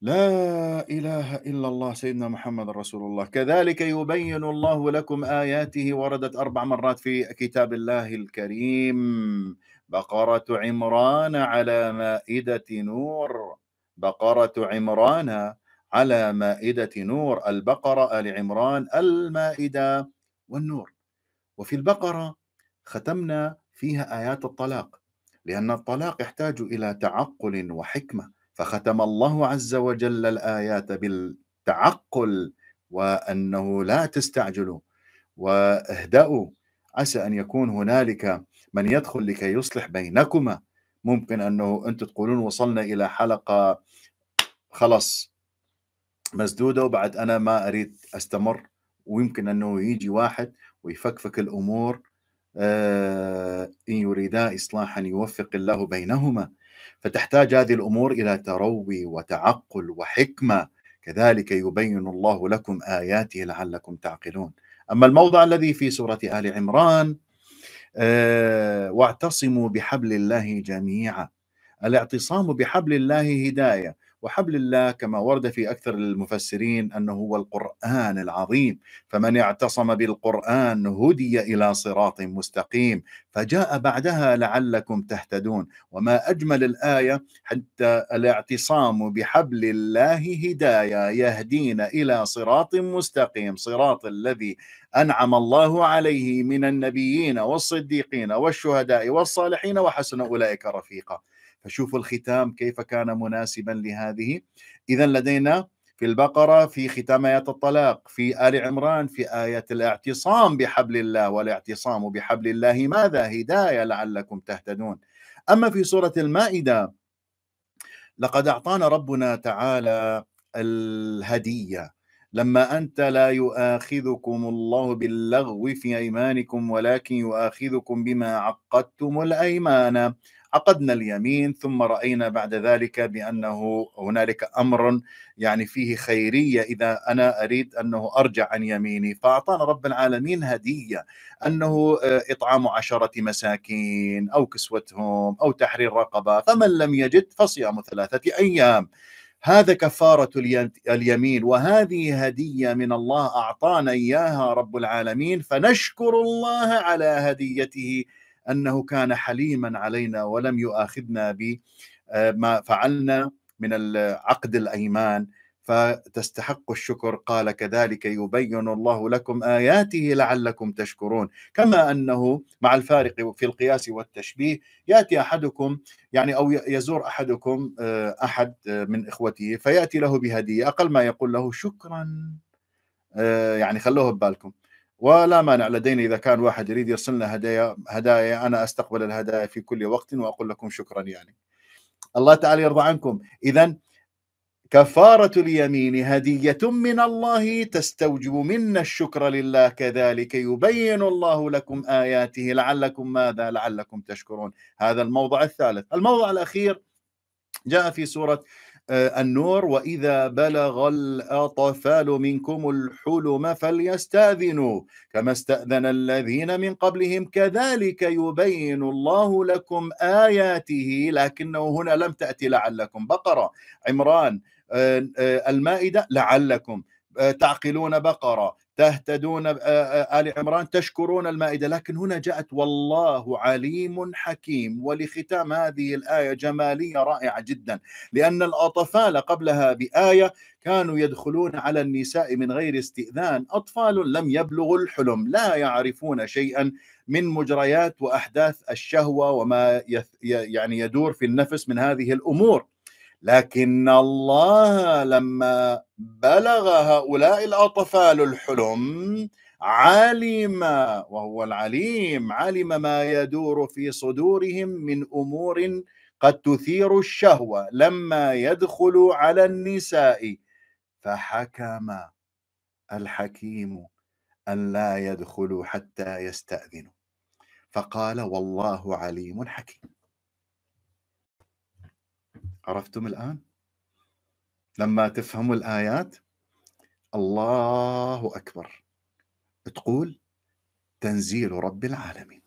لا إله إلا الله سيدنا محمد رسول الله كذلك يبين الله لكم آياته وردت أربع مرات في كتاب الله الكريم بقرة عمران على مائدة نور بقرة عمران على مائدة نور البقرة آل عمران المائدة والنور وفي البقرة ختمنا فيها آيات الطلاق لأن الطلاق يحتاج إلى تعقل وحكمة فختم الله عز وجل الايات بالتعقل وانه لا تستعجلوا واهدأوا عسى ان يكون هنالك من يدخل لكي يصلح بينكما ممكن انه انتم تقولون وصلنا الى حلقه خلاص مسدوده وبعد انا ما اريد استمر ويمكن انه يجي واحد ويفكفك الامور آه، إن يريدا إصلاحا يوفق الله بينهما فتحتاج هذه الأمور إلى تروي وتعقل وحكمة كذلك يبين الله لكم آياته لعلكم تعقلون أما الموضع الذي في سورة آل عمران آه، واعتصموا بحبل الله جميعا الاعتصام بحبل الله هداية وحبل الله كما ورد في أكثر المفسرين أنه هو القرآن العظيم فمن اعتصم بالقرآن هدي إلى صراط مستقيم فجاء بعدها لعلكم تهتدون وما أجمل الآية حتى الاعتصام بحبل الله هداية يهدين إلى صراط مستقيم صراط الذي أنعم الله عليه من النبيين والصديقين والشهداء والصالحين وحسن أولئك رفيقا فشوفوا الختام كيف كان مناسبا لهذا هذه إذا لدينا في البقرة في ختام آيات الطلاق في آل عمران في آية الاعتصام بحبل الله والاعتصام بحبل الله ماذا هداية لعلكم تهتدون أما في سورة المائدة لقد أعطانا ربنا تعالى الهدية لما أنت لا يؤاخذكم الله باللغو في أيمانكم ولكن يؤاخذكم بما عقدتم الأيمان عقدنا اليمين ثم رأينا بعد ذلك بأنه هنالك أمر يعني فيه خيرية إذا أنا أريد أنه أرجع عن يميني فأعطانا رب العالمين هدية أنه آه، إطعام عشرة مساكين أو كسوتهم أو تحرير رقبة فمن لم يجد فصيام ثلاثة أيام هذا كفاره اليمين وهذه هديه من الله اعطانا اياها رب العالمين فنشكر الله على هديته انه كان حليما علينا ولم يؤاخذنا بما فعلنا من عقد الايمان فتستحق الشكر قال كذلك يبين الله لكم اياته لعلكم تشكرون كما انه مع الفارق في القياس والتشبيه ياتي احدكم يعني او يزور احدكم آه، احد آه، من اخوته فياتي له بهديه اقل ما يقول له شكرا آه، يعني خلوه ببالكم ولا مانع لدينا اذا كان واحد يريد يرسلنا هدايا هدايا انا استقبل الهدايا في كل وقت واقول لكم شكرا يعني الله تعالى يرضى عنكم اذا كفارة اليمين هدية من الله تستوجب منا الشكر لله كذلك يبين الله لكم آياته لعلكم ماذا لعلكم تشكرون هذا الموضع الثالث الموضع الأخير جاء في سورة آه، النور وإذا بلغ الأطفال منكم الحلم فليستأذنوا كما استأذن الذين من قبلهم كذلك يبين الله لكم آياته لكنه هنا لم تأتي لعلكم بقرة عمران آه، آه، المائدة لعلكم آه، تعقلون بقرة تهتدون آل عمران تشكرون المائدة لكن هنا جاءت والله عليم حكيم ولختام هذه الآية جمالية رائعة جدا لأن الأطفال قبلها بآية كانوا يدخلون على النساء من غير استئذان أطفال لم يبلغوا الحلم لا يعرفون شيئا من مجريات وأحداث الشهوة وما يعني يدور في النفس من هذه الأمور لكن الله لما بلغ هؤلاء الاطفال الحلم علم وهو العليم علم ما يدور في صدورهم من امور قد تثير الشهوه لما يدخلوا على النساء فحكم الحكيم ان لا يدخلوا حتى يستاذنوا فقال والله عليم حكيم عرفتم الآن؟ لما تفهموا الآيات الله أكبر تقول تنزيل رب العالمين